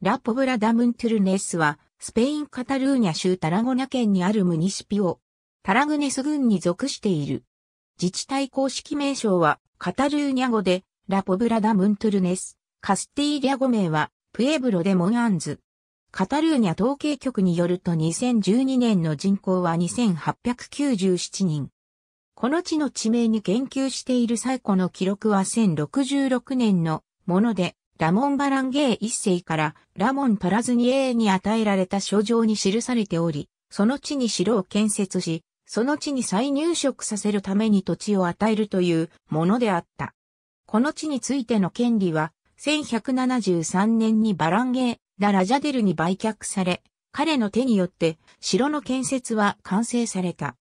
ラ・ポブラ・ダムン・トゥルネスは、スペイン・カタルーニャ州タラゴナ県にあるムニシピオ、タラグネス郡に属している。自治体公式名称は、カタルーニャ語で、ラ・ポブラ・ダムン・トゥルネス、カスティーリャ語名は、プエブロ・デ・モン・アンズ。カタルーニャ統計局によると2012年の人口は2897人。この地の地名に言及している最古の記録は1066年のもので、ラモン・バランゲー一世からラモン・パラズニエーに与えられた書状に記されており、その地に城を建設し、その地に再入植させるために土地を与えるというものであった。この地についての権利は、1173年にバランゲー・ダ・ラジャデルに売却され、彼の手によって城の建設は完成された。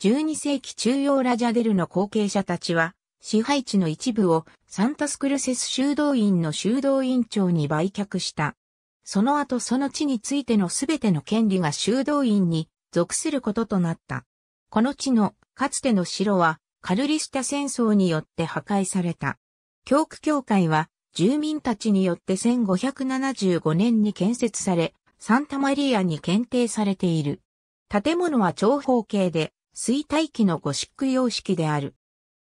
12世紀中央ラジャデルの後継者たちは、支配地の一部をサンタスクルセス修道院の修道院長に売却した。その後その地についてのすべての権利が修道院に属することとなった。この地のかつての城はカルリスタ戦争によって破壊された。教区教会は住民たちによって1575年に建設され、サンタマリアに検定されている。建物は長方形で、衰退期のゴシック様式である。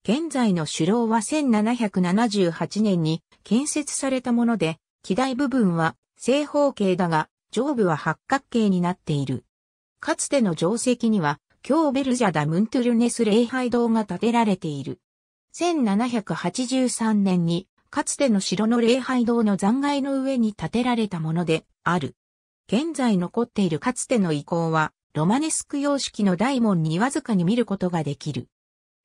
現在の首楼は1778年に建設されたもので、機台部分は正方形だが、上部は八角形になっている。かつての定石には、京ベルジャダ・ムントゥルネス礼拝堂が建てられている。1783年に、かつての城の礼拝堂の残骸の上に建てられたものである。現在残っているかつての遺構は、ロマネスク様式の大門にわずかに見ることができる。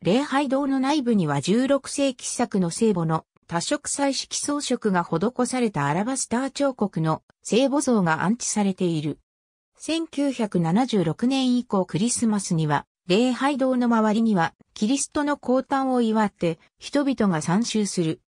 礼拝堂の内部には16世紀作の聖母の多色彩色装飾が施されたアラバスター彫刻の聖母像が安置されている。1976年以降クリスマスには、礼拝堂の周りには、キリストの降誕を祝って、人々が参集する。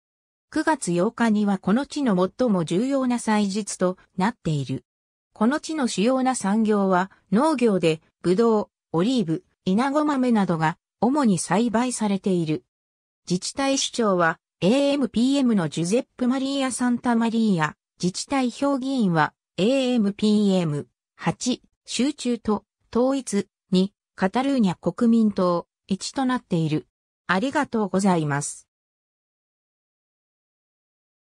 9月8日にはこの地の最も重要な祭日となっている。この地の主要な産業は、農業で、ブドウ、オリーブ、イナゴ豆などが主に栽培されている。自治体首長は AMPM のジュゼップ・マリーア・サンタマリーア、自治体評議員は AMPM8 集中と統一2カタルーニャ国民党1となっている。ありがとうございます。